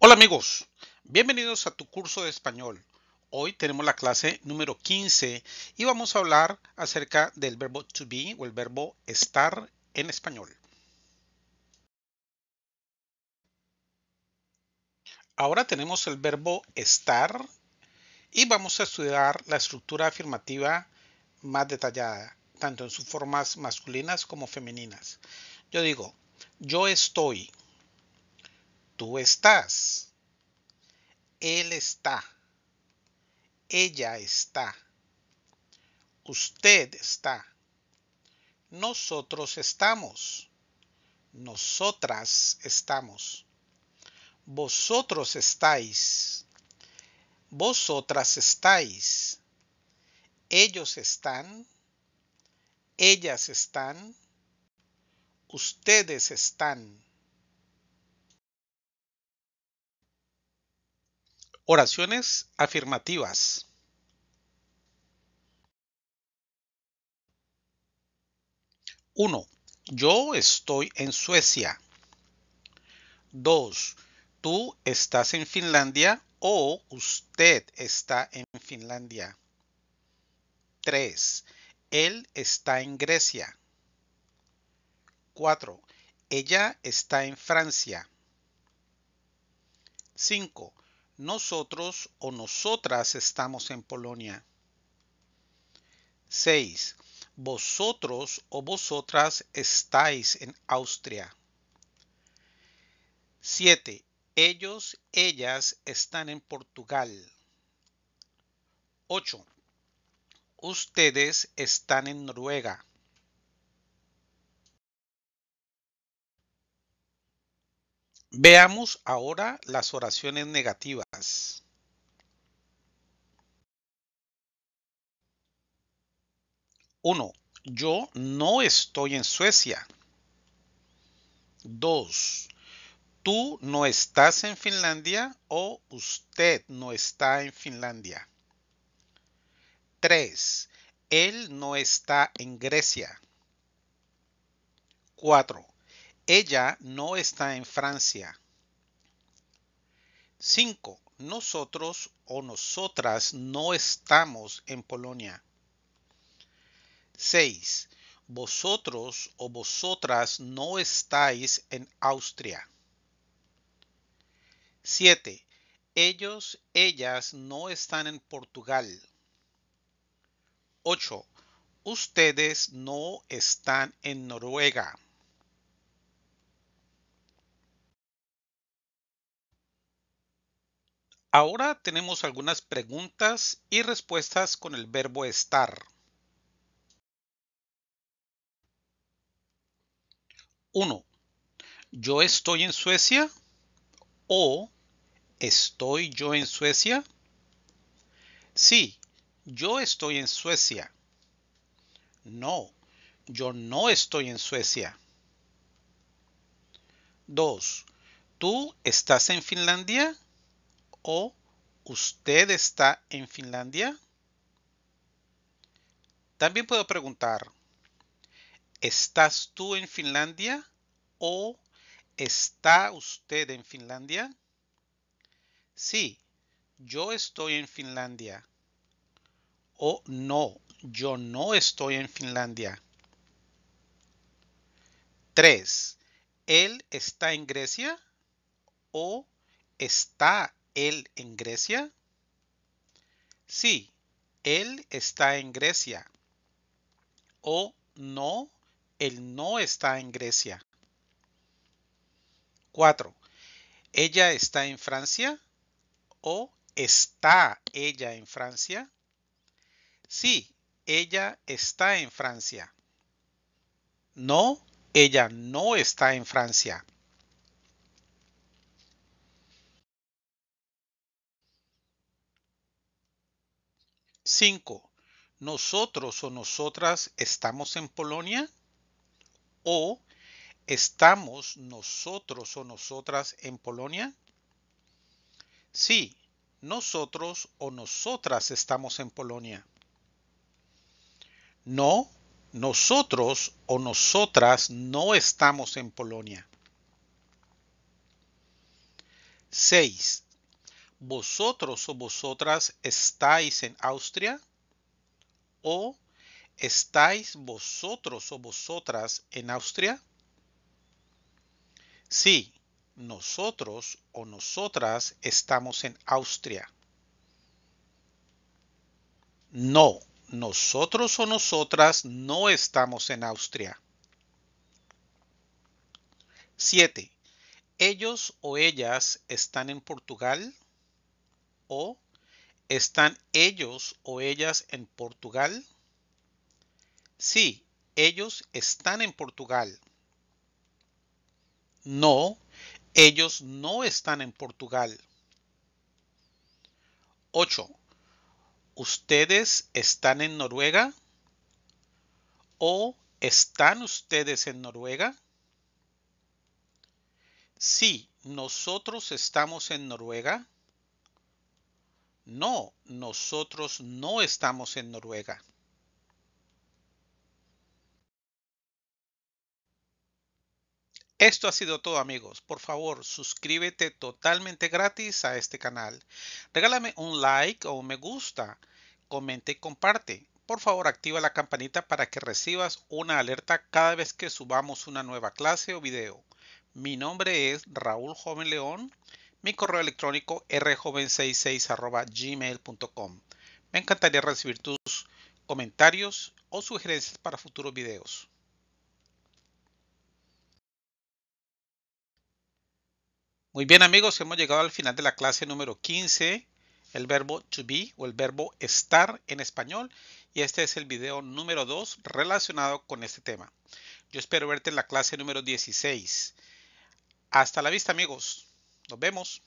Hola amigos, bienvenidos a tu curso de español. Hoy tenemos la clase número 15 y vamos a hablar acerca del verbo to be o el verbo estar en español. Ahora tenemos el verbo estar y vamos a estudiar la estructura afirmativa más detallada, tanto en sus formas masculinas como femeninas. Yo digo, yo estoy, Tú estás. Él está. Ella está. Usted está. Nosotros estamos. Nosotras estamos. Vosotros estáis. Vosotras estáis. Ellos están. Ellas están. Ustedes están Oraciones afirmativas. 1. Yo estoy en Suecia. 2. Tú estás en Finlandia o usted está en Finlandia. 3. Él está en Grecia. 4. Ella está en Francia. 5 nosotros o nosotras estamos en Polonia. 6. Vosotros o vosotras estáis en Austria. 7. Ellos, ellas están en Portugal. 8. Ustedes están en Noruega. Veamos ahora las oraciones negativas. 1. Yo no estoy en Suecia. 2. Tú no estás en Finlandia o usted no está en Finlandia. 3. Él no está en Grecia. 4. Ella no está en Francia. 5. Nosotros o nosotras no estamos en Polonia. 6. Vosotros o vosotras no estáis en Austria. 7. Ellos, ellas no están en Portugal. 8. Ustedes no están en Noruega. Ahora tenemos algunas preguntas y respuestas con el verbo estar. 1. ¿Yo estoy en Suecia? ¿O estoy yo en Suecia? Sí, yo estoy en Suecia. No, yo no estoy en Suecia. 2. ¿Tú estás en Finlandia? o ¿Usted está en Finlandia? También puedo preguntar, ¿estás tú en Finlandia? ¿O está usted en Finlandia? Sí, yo estoy en Finlandia. O no, yo no estoy en Finlandia. 3. ¿Él está en Grecia? ¿O está él en Grecia? Sí, él está en Grecia. O no, él no está en Grecia. 4. ¿Ella está en Francia? ¿O está ella en Francia? Sí, ella está en Francia. No, ella no está en Francia. 5. Nosotros o nosotras estamos en Polonia o estamos nosotros o nosotras en Polonia. Sí, nosotros o nosotras estamos en Polonia. No, nosotros o nosotras no estamos en Polonia. 6 vosotros o vosotras estáis en Austria o estáis vosotros o vosotras en Austria? Sí, nosotros o nosotras estamos en Austria. No, nosotros o nosotras no estamos en Austria. 7. Ellos o ellas están en Portugal o ¿Están ellos o ellas en Portugal? Sí, ellos están en Portugal. No, ellos no están en Portugal. 8. ¿Ustedes están en Noruega? ¿O están ustedes en Noruega? Sí, nosotros estamos en Noruega. No, nosotros no estamos en Noruega. Esto ha sido todo amigos. Por favor, suscríbete totalmente gratis a este canal. Regálame un like o un me gusta. Comenta y comparte. Por favor, activa la campanita para que recibas una alerta cada vez que subamos una nueva clase o video. Mi nombre es Raúl Joven León mi correo electrónico rjoven66.gmail.com. Me encantaría recibir tus comentarios o sugerencias para futuros videos. Muy bien amigos, hemos llegado al final de la clase número 15, el verbo to be o el verbo estar en español y este es el video número 2 relacionado con este tema. Yo espero verte en la clase número 16. Hasta la vista amigos. Nos vemos.